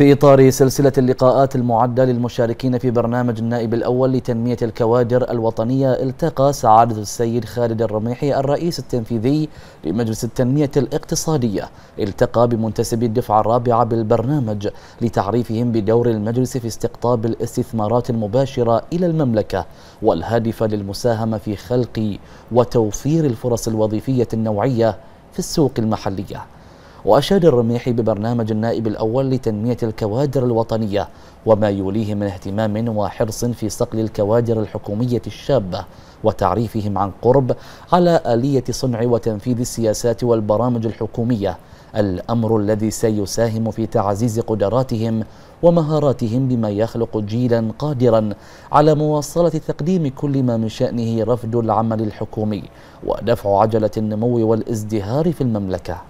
في إطار سلسلة اللقاءات المعدة للمشاركين في برنامج النائب الأول لتنمية الكوادر الوطنية التقى سعادة السيد خالد الرميحي الرئيس التنفيذي لمجلس التنمية الاقتصادية التقى بمنتسبي الدفعة الرابعة بالبرنامج لتعريفهم بدور المجلس في استقطاب الاستثمارات المباشرة إلى المملكة والهادفة للمساهمة في خلق وتوفير الفرص الوظيفية النوعية في السوق المحلية وأشاد الرميحي ببرنامج النائب الأول لتنمية الكوادر الوطنية وما يوليه من اهتمام وحرص في صقل الكوادر الحكومية الشابة وتعريفهم عن قرب على آلية صنع وتنفيذ السياسات والبرامج الحكومية الأمر الذي سيساهم في تعزيز قدراتهم ومهاراتهم بما يخلق جيلا قادرا على مواصلة تقديم كل ما من شأنه رفد العمل الحكومي ودفع عجلة النمو والازدهار في المملكة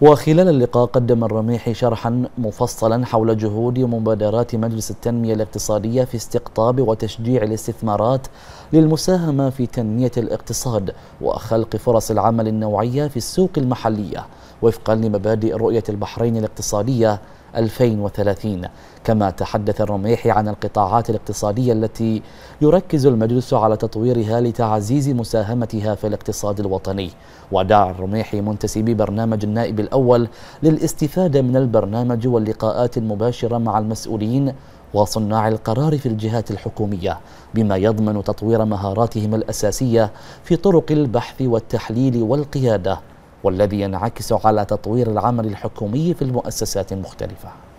وخلال اللقاء قدم الرميحي شرحا مفصلا حول جهود ومبادرات مجلس التنمية الاقتصادية في استقطاب وتشجيع الاستثمارات للمساهمة في تنمية الاقتصاد وخلق فرص العمل النوعية في السوق المحلية وفقا لمبادئ رؤية البحرين الاقتصادية 2030 كما تحدث الرميحي عن القطاعات الاقتصادية التي يركز المجلس على تطويرها لتعزيز مساهمتها في الاقتصاد الوطني ودعا الرميحي منتسبي برنامج النائب الأول للاستفادة من البرنامج واللقاءات المباشرة مع المسؤولين وصناع القرار في الجهات الحكومية بما يضمن تطوير مهاراتهم الأساسية في طرق البحث والتحليل والقيادة والذي ينعكس على تطوير العمل الحكومي في المؤسسات المختلفه